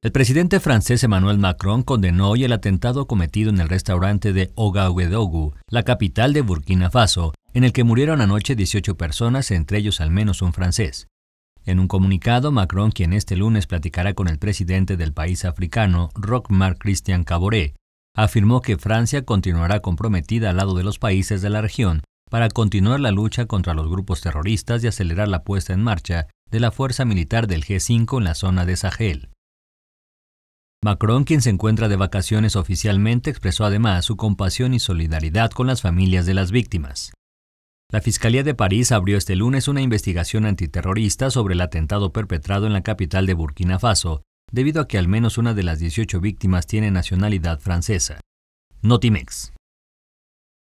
El presidente francés Emmanuel Macron condenó hoy el atentado cometido en el restaurante de Ogawedogu, la capital de Burkina Faso, en el que murieron anoche 18 personas, entre ellos al menos un francés. En un comunicado, Macron, quien este lunes platicará con el presidente del país africano, Marc Christian Caboret, afirmó que Francia continuará comprometida al lado de los países de la región para continuar la lucha contra los grupos terroristas y acelerar la puesta en marcha de la fuerza militar del G5 en la zona de Sahel. Macron, quien se encuentra de vacaciones oficialmente, expresó además su compasión y solidaridad con las familias de las víctimas. La Fiscalía de París abrió este lunes una investigación antiterrorista sobre el atentado perpetrado en la capital de Burkina Faso, debido a que al menos una de las 18 víctimas tiene nacionalidad francesa. Notimex.